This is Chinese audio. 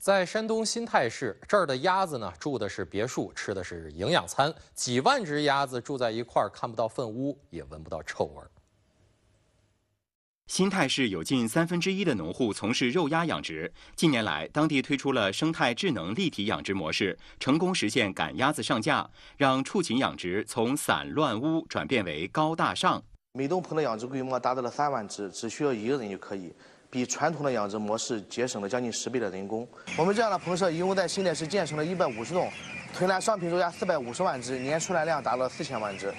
在山东新泰市，这儿的鸭子呢住的是别墅，吃的是营养餐，几万只鸭子住在一块儿，看不到粪污，也闻不到臭味。新泰市有近三分之一的农户从事肉鸭养殖，近年来，当地推出了生态智能立体养殖模式，成功实现赶鸭子上架，让畜禽养殖从散乱污转变为高大上。每栋棚的养殖规模达到了三万只，只需要一个人就可以。比传统的养殖模式节省了将近十倍的人工。我们这样的棚舍一共在新店市建成了一百五十栋，存栏商品肉鸭四百五十万只，年出栏量达了四千万只。